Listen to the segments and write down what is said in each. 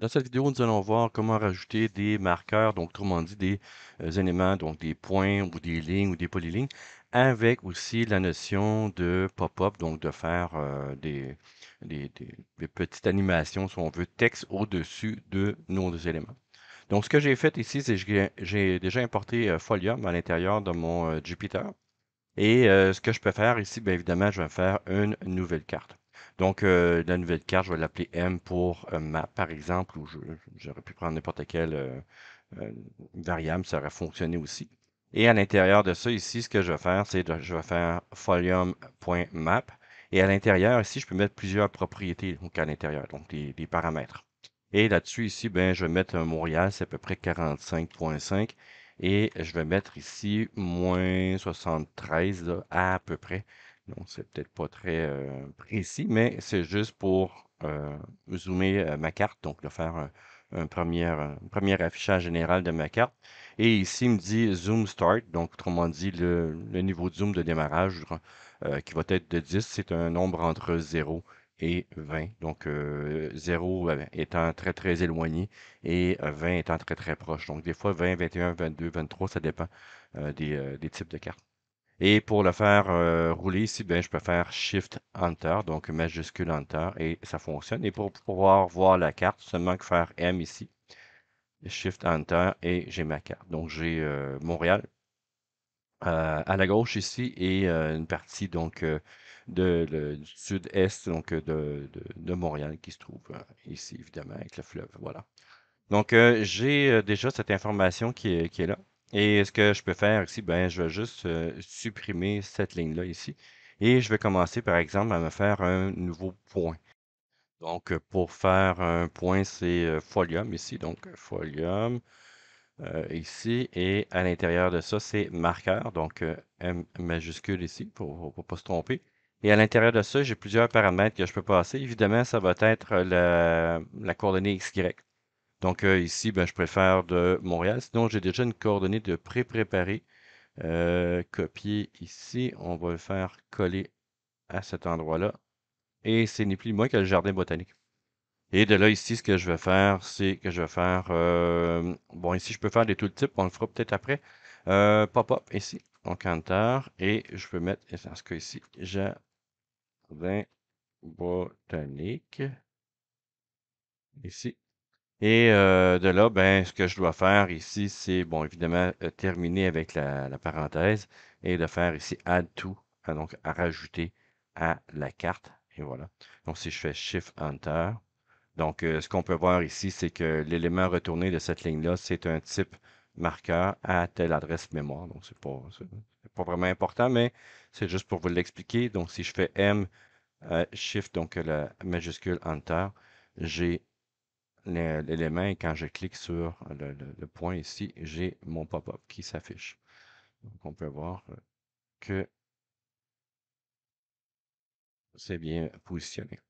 Dans cette vidéo, nous allons voir comment rajouter des marqueurs, donc autrement dit des euh, éléments, donc des points ou des lignes ou des polylignes, avec aussi la notion de pop-up, donc de faire euh, des, petites animations, si on veut, texte au-dessus de nos éléments. Donc, ce que j'ai fait ici, c'est que j'ai déjà importé euh, Folium à l'intérieur de mon Jupiter, Et ce que je peux faire ici, bien évidemment, je vais faire une nouvelle carte. Donc, euh, la nouvelle carte, je vais l'appeler M pour euh, map, par exemple, ou j'aurais pu prendre n'importe quelle euh, variable, ça aurait fonctionné aussi. Et à l'intérieur de ça, ici, ce que je vais faire, c'est que je vais faire folium.map. Et à l'intérieur, ici, je peux mettre plusieurs propriétés donc à l'intérieur, donc les paramètres. Et là-dessus, ici, ben, je vais mettre un Montréal, c'est à peu près 45.5. Et je vais mettre ici moins 73 à peu près. Donc, c'est peut-être pas très euh, précis, mais c'est juste pour euh, zoomer euh, ma carte, donc le faire un, premier, affichage général de ma carte. Et ici, il me dit Zoom Start, donc autrement dit, le, niveau de zoom de démarrage qui va être de 10, c'est un nombre entre 0 et 20. Donc, 0 étant très, très éloigné et 20 étant très, très proche. Donc, des fois, 20, 21, 22, 23, ça dépend des types de cartes. Et pour le faire euh, rouler ici, ben je peux faire Shift Enter, donc majuscule Enter, et ça fonctionne. Et pour pouvoir voir la carte, seulement que faire M ici, Shift Enter, et j'ai ma carte. Donc j'ai euh, Montréal euh, à la gauche ici et une partie donc du sud-est donc de, de, Montréal qui se trouve ici, évidemment, avec le fleuve. Voilà. Donc j'ai déjà cette information qui est, qui est là. Et ce que je peux faire ici, ben, je vais juste euh, supprimer cette ligne-là ici. Et je vais commencer, par exemple, à me faire un nouveau point. Donc, euh, pour faire un point, c'est euh, folium ici. Donc, folium ici. Et à l'intérieur de ça, c'est marqueur. Donc, M majuscule ici, pour ne pas se tromper. Et à l'intérieur de ça, j'ai plusieurs paramètres que je peux passer. Évidemment, ça va être la, la coordonnée XY. Donc euh, ici, ben, je préfère de Montréal. Sinon, j'ai déjà une coordonnée de pré préparé euh, copier ici. On va le faire coller à cet endroit-là. Et c'est ni plus moins que le jardin botanique. Et de là, ici, ce que je vais faire, c'est que je vais faire... Euh, bon, ici, je peux faire des tout type On le fera peut-être après. Pop-up ici. on canter. Et je peux mettre, dans ce cas ici, jardin botanique. Ici, et euh, de là, ben, ce que je dois faire ici, c'est, bon, évidemment, euh, terminer avec la, parenthèse et de faire ici add to, hein, donc à rajouter à la carte. Et voilà. Donc, si je fais Shift Enter, donc euh, ce qu'on peut voir ici, c'est que l'élément retourné de cette ligne-là, c'est un type marqueur à telle adresse mémoire. Donc, c'est pas, pas vraiment important, mais c'est juste pour vous l'expliquer. Donc, si je fais M, Shift, donc la majuscule Enter, j'ai l'élément et quand je clique sur le, point ici, j'ai mon pop-up qui s'affiche. Donc, on peut voir euh, que c'est bien positionné.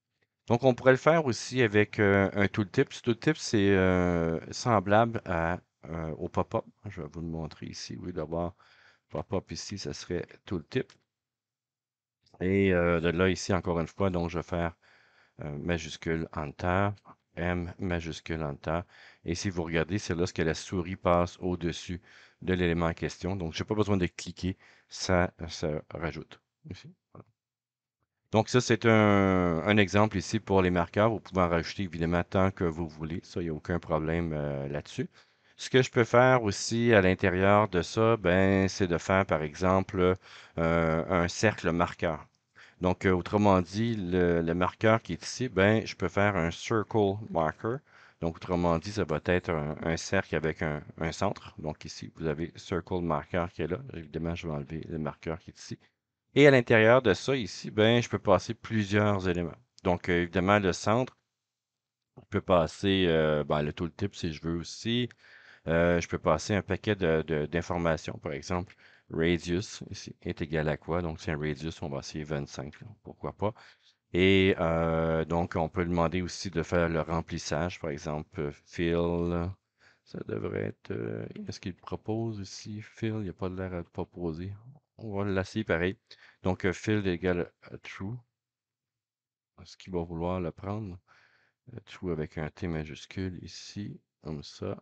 Donc, on pourrait le faire aussi avec euh, un tooltip. Ce tooltip, c'est euh, semblable à, au pop-up. Je vais vous le montrer ici. Oui, d'abord, pop-up ici, ça serait tooltip. Et de là, ici, encore une fois, donc, je vais faire majuscule Enter. M majuscule en temps. Et si vous regardez, c'est lorsque la souris passe au-dessus de l'élément en question. Donc, je n'ai pas besoin de cliquer, ça se rajoute. Donc, ça, c'est un, exemple ici pour les marqueurs. Vous pouvez en rajouter, évidemment, tant que vous voulez. Ça, il n'y a aucun problème euh, là-dessus. Ce que je peux faire aussi à l'intérieur de ça, ben, c'est de faire, par exemple, euh, un cercle marqueur. Donc, euh, autrement dit, le, marqueur qui est ici, ben, je peux faire un circle marker. Donc, autrement dit, ça va être un, cercle avec un, centre. Donc, ici, vous avez circle marker qui est là. Évidemment, je vais enlever le marqueur qui est ici. Et à l'intérieur de ça, ici, ben, je peux passer plusieurs éléments. Donc, euh, évidemment, le centre, je peux passer le euh, tout ben, le tooltip si je veux aussi. je peux passer un paquet d'informations, par exemple radius ici, est égal à quoi? Donc, c'est un radius, on va essayer 25, pourquoi pas. Et euh, donc, on peut demander aussi de faire le remplissage, par exemple, euh, fill, ça devrait être, euh, est-ce qu'il propose ici, fill, il n'y a pas de l'air à proposer. On va laisser pareil. Donc, fill à true. Est-ce qu'il va vouloir le prendre? True avec un T majuscule ici, comme ça.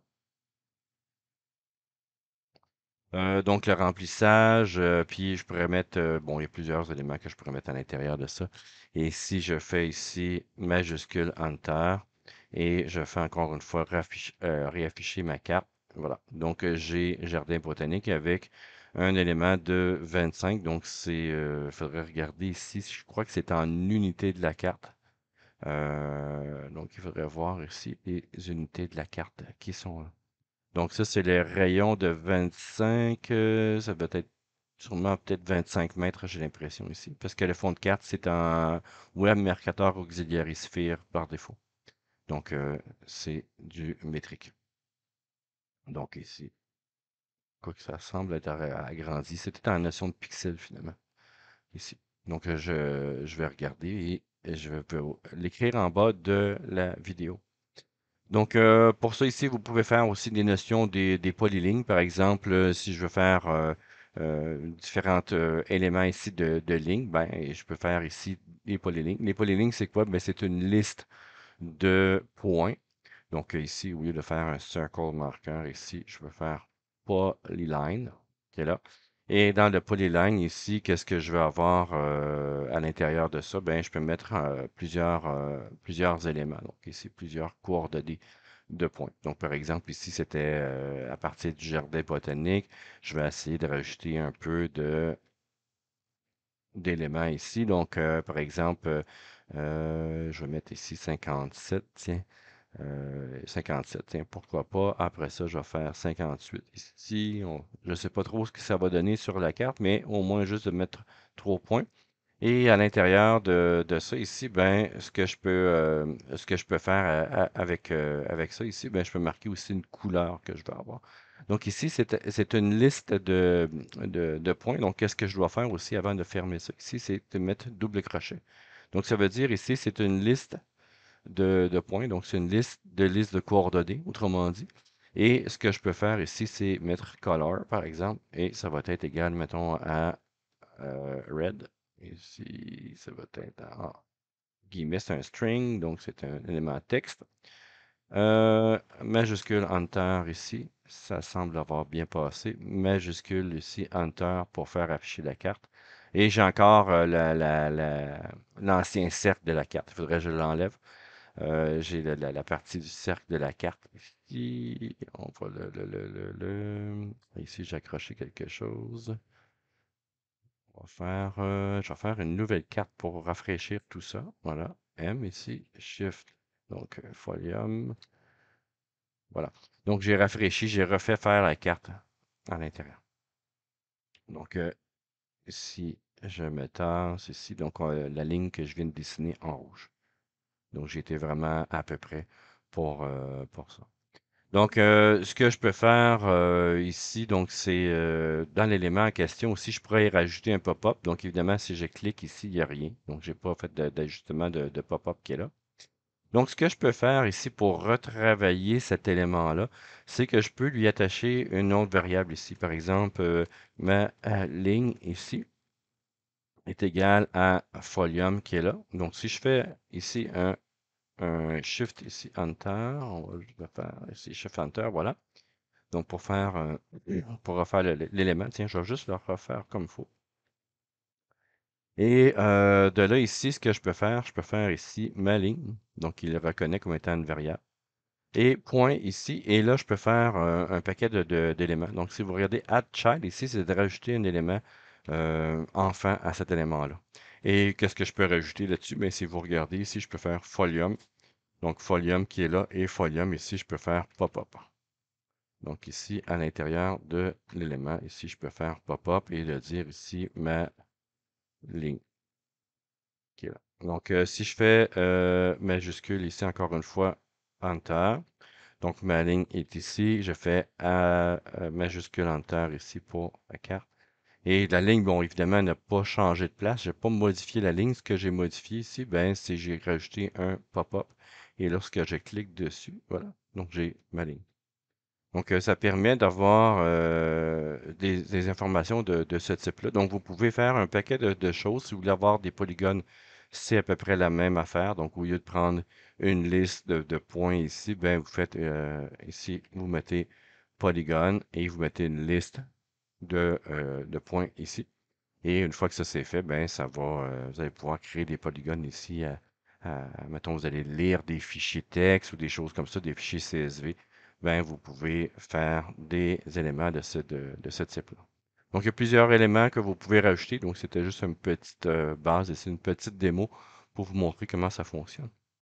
Euh, donc le remplissage, euh, puis je pourrais mettre, euh, bon, il y a plusieurs éléments que je pourrais mettre à l'intérieur de ça et si je fais ici majuscule enter et je fais encore une fois réafficher ma carte, voilà. Donc, j'ai jardin botanique avec un élément de 25 donc c'est, faudrait regarder ici, je crois que c'est en unité de la carte. donc il faudrait voir ici les unités de la carte qui sont là. Donc ça, c'est les rayons de 25, euh, ça va être sûrement peut-être 25 mètres, j'ai l'impression ici, parce que le fond de carte, c'est un Web Mercator Auxiliary Sphere par défaut. Donc euh, c'est du métrique. Donc ici, quoi que ça semble être agrandi, c'était en notion de pixel finalement, ici. Donc euh, je, je vais regarder et je vais l'écrire en bas de la vidéo. Donc, euh, pour ça, ici, vous pouvez faire aussi des notions des, des polylignes. Par exemple, euh, si je veux faire euh, différents éléments ici de, de lignes, ben, je peux faire ici des polylignes. Les polylignes, c'est quoi? Ben, c'est une liste de points. Donc, ici, au lieu de faire un circle marqueur, ici, je veux faire polyline, qui est là. Et dans le polyline ici, qu'est-ce que je vais avoir euh, à l'intérieur de ça? Bien, je peux mettre euh, euh, plusieurs, éléments. Donc ici, plusieurs coordonnées de points. Donc par exemple, ici, c'était à partir du jardin botanique. Je vais essayer de rajouter un peu d'éléments ici. Donc par exemple, je vais mettre ici 57, tiens. 57. Euh, pourquoi pas? Après ça, je vais faire 58. Ici, je ne sais pas trop ce que ça va donner sur la carte, mais au moins juste de mettre trois points. Et à l'intérieur de, ça ici, ben, ce que je peux, euh, faire euh, avec, ça ici, ben, je peux marquer aussi une couleur que je veux avoir. Donc ici, c'est une liste de, de points. Donc, qu'est-ce que je dois faire aussi avant de fermer ça? Ici, c'est de mettre double crochet. Donc, ça veut dire ici, c'est une liste de, points. Donc, c'est une liste de listes de coordonnées, autrement dit. Et ce que je peux faire ici, c'est mettre color, par exemple, et ça va être égal, mettons, à euh, red. Ici, ça va être à guillemets, c'est un string, donc c'est un élément texte. Euh, majuscule enter ici, ça semble avoir bien passé. Majuscule ici, enter pour faire afficher la carte. Et j'ai encore euh, l'ancien cercle de la carte. Il faudrait que je l'enlève. Euh, j'ai la, partie du cercle de la carte ici. On va le, le, le, Ici, j'ai accroché quelque chose. On va faire, euh, je vais faire une nouvelle carte pour rafraîchir tout ça. Voilà. M ici, Shift, donc euh, Folium. Voilà. Donc, j'ai rafraîchi, j'ai refait faire la carte à l'intérieur. Donc, ici, je me c'est ici, donc la ligne que je viens de dessiner en rouge. Donc, j'étais vraiment à peu près pour, euh, pour ça. Donc, euh, ce que je peux faire euh, ici, donc c'est dans l'élément en question aussi, je pourrais y rajouter un pop-up. Donc, évidemment, si je clique ici, il n'y a rien. Donc, je n'ai pas fait d'ajustement de, de pop-up qui est là. Donc, ce que je peux faire ici pour retravailler cet élément-là, c'est que je peux lui attacher une autre variable ici. Par exemple, ma ligne ici est égal à folium qui est là. Donc, si je fais ici un, shift ici, enter, on va, je faire ici shift enter, voilà. Donc, pour faire, pour refaire l'élément, tiens, je vais juste le refaire comme il faut. Et euh, de là ici, ce que je peux faire, je peux faire ici ma ligne. Donc, il le reconnaît comme étant une variable. Et point ici. Et là, je peux faire un paquet d'éléments. De, d'éléments Donc, si vous regardez add child ici, c'est de rajouter un élément euh, enfin, à cet élément-là. Et qu'est-ce que je peux rajouter là-dessus? Mais ben, si vous regardez ici, je peux faire folium. Donc, folium qui est là et folium ici, je peux faire pop-up. Donc, ici, à l'intérieur de l'élément, ici, je peux faire pop-up et le dire ici ma ligne. Qui est là. Donc, euh, si je fais euh, majuscule ici, encore une fois, Enter. Donc, ma ligne est ici. Je fais majuscule Enter ici pour la carte. Et la ligne, bon, évidemment, n'a pas changé de place. Je n'ai pas modifié la ligne. Ce que j'ai modifié ici, ben, c'est j'ai rajouté un pop-up. Et lorsque je clique dessus, voilà, donc j'ai ma ligne. Donc, euh, ça permet d'avoir euh, des, informations de, de ce type-là. Donc, vous pouvez faire un paquet de, choses. Si vous voulez avoir des polygones, c'est à peu près la même affaire. Donc, au lieu de prendre une liste de, points ici, ben, vous faites euh, ici, vous mettez polygone et vous mettez une liste euh, de, points ici. Et une fois que ça c'est fait, ben ça va, euh, vous allez pouvoir créer des polygones ici. À, mettons, vous allez lire des fichiers texte ou des choses comme ça, des fichiers CSV. Ben, vous pouvez faire des éléments de ce, de, type-là. Donc, il y a plusieurs éléments que vous pouvez rajouter. Donc, c'était juste une petite euh, base et c'est une petite démo pour vous montrer comment ça fonctionne.